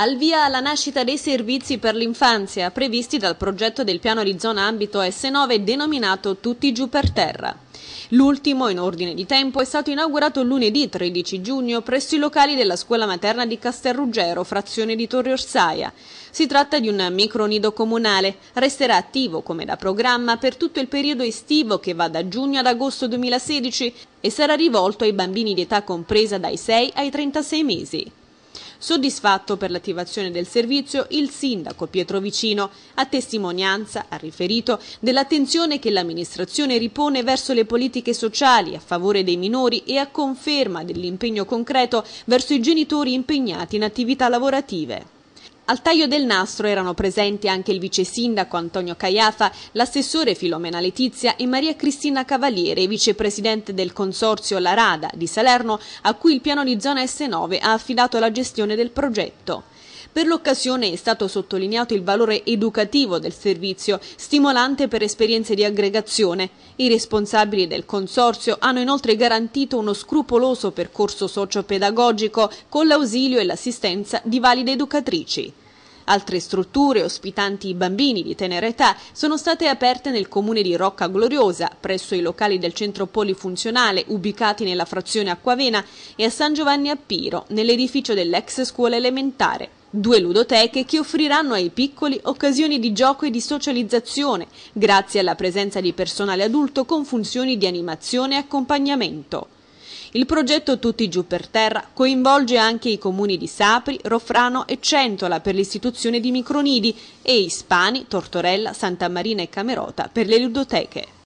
al via la nascita dei servizi per l'infanzia previsti dal progetto del piano di zona ambito S9 denominato Tutti giù per terra. L'ultimo, in ordine di tempo, è stato inaugurato lunedì 13 giugno presso i locali della scuola materna di Castelruggero, frazione di Torre Orsaia. Si tratta di un micronido comunale. Resterà attivo, come da programma, per tutto il periodo estivo che va da giugno ad agosto 2016 e sarà rivolto ai bambini di età compresa dai 6 ai 36 mesi. Soddisfatto per l'attivazione del servizio, il sindaco Pietro Vicino, a testimonianza, ha riferito, dell'attenzione che l'amministrazione ripone verso le politiche sociali a favore dei minori e a conferma dell'impegno concreto verso i genitori impegnati in attività lavorative. Al taglio del nastro erano presenti anche il vice sindaco Antonio Caiafa, l'assessore Filomena Letizia e Maria Cristina Cavaliere, vicepresidente del consorzio La Rada di Salerno, a cui il piano di zona S9 ha affidato la gestione del progetto. Per l'occasione è stato sottolineato il valore educativo del servizio, stimolante per esperienze di aggregazione. I responsabili del consorzio hanno inoltre garantito uno scrupoloso percorso socio-pedagogico con l'ausilio e l'assistenza di valide educatrici. Altre strutture ospitanti i bambini di tenera età sono state aperte nel comune di Rocca Gloriosa, presso i locali del centro polifunzionale ubicati nella frazione Acquavena e a San Giovanni a Piro, nell'edificio dell'ex scuola elementare. Due ludoteche che offriranno ai piccoli occasioni di gioco e di socializzazione, grazie alla presenza di personale adulto con funzioni di animazione e accompagnamento. Il progetto Tutti giù per terra coinvolge anche i comuni di Sapri, Rofrano e Centola per l'istituzione di micronidi e Ispani, Tortorella, Santa Marina e Camerota per le ludoteche.